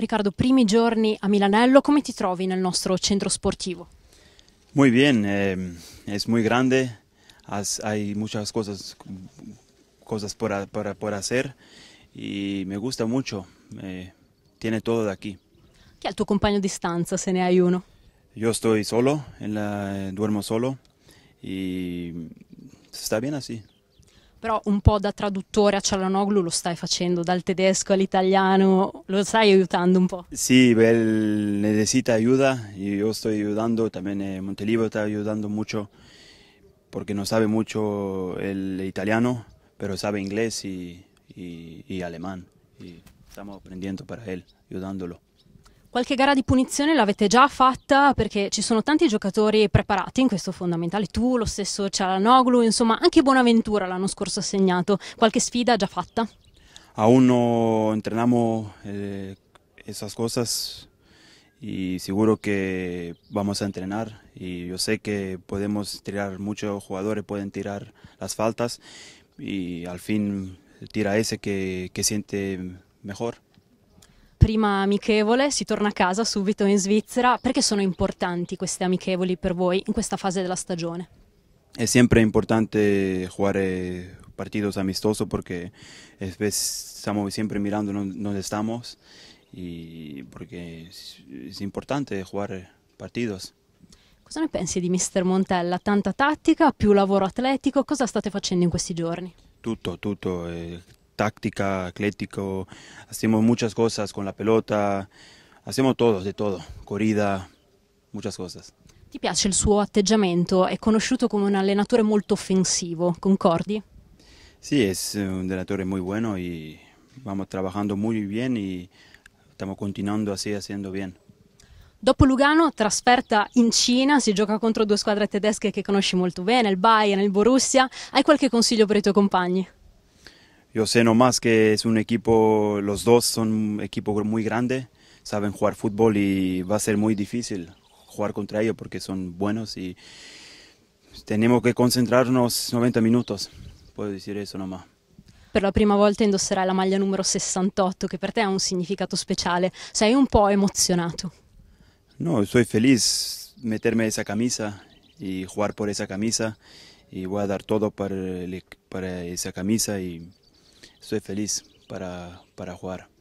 Riccardo, primi giorni a Milanello, come ti trovi nel nostro centro sportivo? Molto bene, eh, è molto grande, Has, hay muchas cosas, cosas por, por, por, hacer y me gusta mucho, eh, tiene todo de aquí. ¿Qué es tu compañero de stanza, se ne hai uno? Io sto solo, la, eh, duermo solo e sta bene così. Però un po' da traduttore a Cialanoglu lo stai facendo dal tedesco all'italiano, lo stai aiutando un po'? Sì, él necesita aiuto, y yo estoy ayudando, también eh, Montelibro está ayudando mucho porque no sabe mucho el italiano, pero sabe e alemán. Y estamos aprendiendo para él, ayudándolo. Qualche gara di punizione l'avete già fatta perché ci sono tanti giocatori preparati in questo fondamentale, tu, lo stesso Cialanoglu, insomma anche Bonaventura l'anno scorso ha segnato, qualche sfida già fatta? Aún no entrenamos eh, esas cosas y seguro que vamos a entrenar E io so che possiamo tirar, molti giocatori, possono tirar le faltas e al fin tira ese che que siente mejor prima amichevole, si torna a casa subito in Svizzera. Perché sono importanti queste amichevoli per voi in questa fase della stagione? È sempre importante giocare eh, partiti amistosi perché eh, stiamo sempre mirando dove stiamo e perché è importante jugar eh, partiti. Cosa ne pensi di Mister Montella? Tanta tattica, più lavoro atletico, cosa state facendo in questi giorni? Tutto, tutto, táctica, atlético, hacemos muchas cosas con la pelota, hacemos todo, de todo, corrida, muchas cosas. Ti piace il suo atteggiamento? È conosciuto come un allenatore molto offensivo, concordi? Sì, è un allenatore molto buono e vamos trabajando muy bien y estamos continuando así haciendo bien. Dopo Lugano, trasferta in Cina, si gioca contro due squadre tedesche che conosci molto bene, il Bayern e il Borussia. Hai qualche consiglio per i tuoi compagni? Yo sé nomás que es un equipo, los dos son un equipo muy grande, saben jugar fútbol y va a ser muy difícil jugar contra ellos porque son buenos y tenemos que concentrarnos 90 minutos, puedo decir eso nomás. Por la primera vez indosserai la maglia número 68 que per te ha un significato especial, Sei un poco emocionado? No, estoy feliz meterme esa camisa y jugar por esa camisa y voy a dar todo para, e-, para esa camisa y soy feliz para, para jugar.